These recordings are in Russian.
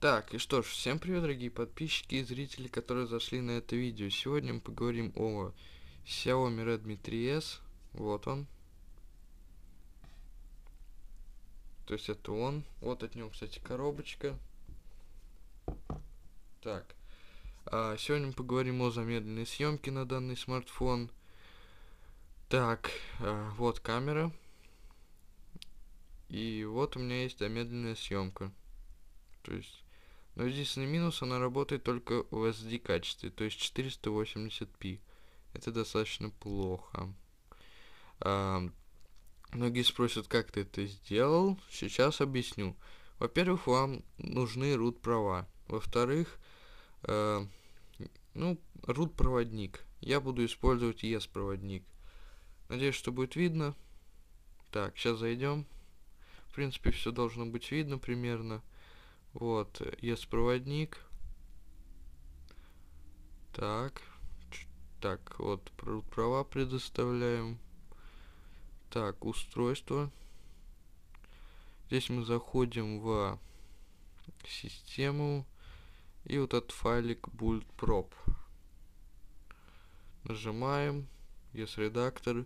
Так, и что ж, всем привет, дорогие подписчики и зрители, которые зашли на это видео. Сегодня мы поговорим о Xiaomi Redmi 3S. Вот он. То есть это он. Вот от него, кстати, коробочка. Так. А, сегодня мы поговорим о замедленной съемке на данный смартфон. Так, а, вот камера. И вот у меня есть замедленная съемка. То есть но единственный минус, она работает только в SD качестве, то есть 480p. Это достаточно плохо. А, многие спросят, как ты это сделал. Сейчас объясню. Во-первых, вам нужны root права. Во-вторых, э, ну, root проводник. Я буду использовать ES проводник. Надеюсь, что будет видно. Так, сейчас зайдем. В принципе, все должно быть видно примерно. Вот, есть проводник. Так. Так, вот, права предоставляем. Так, устройство. Здесь мы заходим в систему. И вот этот файлик будет Нажимаем. Есть редактор.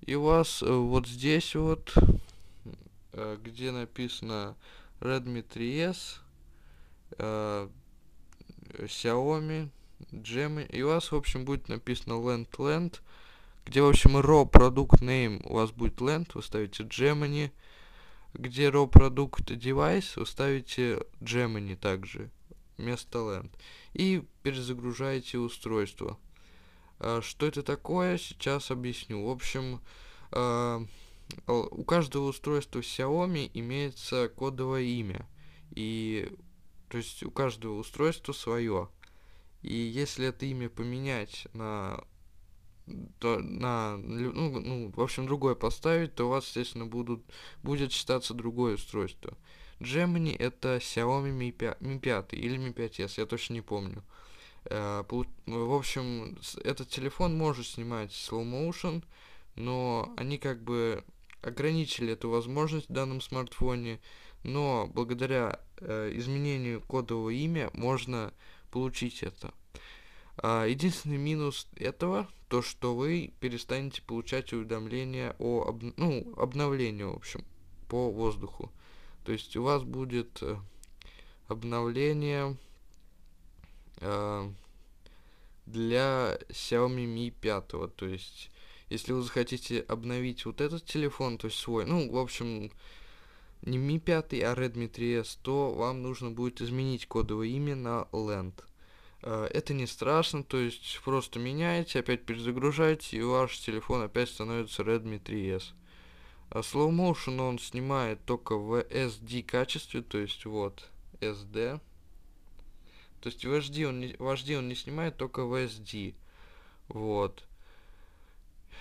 И у вас э, вот здесь вот, э, где написано Redmi 3S, э, Xiaomi, Gemini. И у вас, в общем, будет написано Land Land, где, в общем, raw product name у вас будет Land, вы ставите Gemini, где raw product device вы ставите Gemini также вместо Land. И перезагружаете устройство. Э, что это такое, сейчас объясню. В общем, э, Э, у каждого устройства Xiaomi имеется кодовое имя. И то есть у каждого устройства свое. И если это имя поменять на то, на ну, ну, в общем, другое поставить, то у вас, естественно, будут, будет считаться другое устройство. Gemini это Xiaomi Mi 5, Mi 5 или Mi 5s, я точно не помню. Э, в общем, этот телефон может снимать slow motion, но они как бы ограничили эту возможность в данном смартфоне, но благодаря э, изменению кодового имя можно получить это. А, единственный минус этого то, что вы перестанете получать уведомления о об, ну, обновлении, в общем, по воздуху. То есть у вас будет э, обновление э, для Xiaomi Mi 5, то есть если вы захотите обновить вот этот телефон, то есть свой, ну, в общем, не Mi 5, а Redmi 3S, то вам нужно будет изменить кодовое имя на LAND. Э, это не страшно, то есть просто меняете, опять перезагружаете, и ваш телефон опять становится Redmi 3S. А Slow Motion он снимает только в SD качестве, то есть вот SD. То есть в HD он не, в HD он не снимает, только в SD. Вот.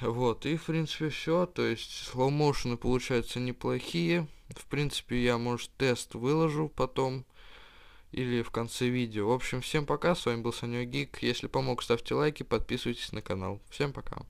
Вот, и, в принципе, все. То есть, слоумоушены получаются неплохие. В принципе, я, может, тест выложу потом или в конце видео. В общем, всем пока, с вами был Саня Гик. Если помог, ставьте лайки, подписывайтесь на канал. Всем пока.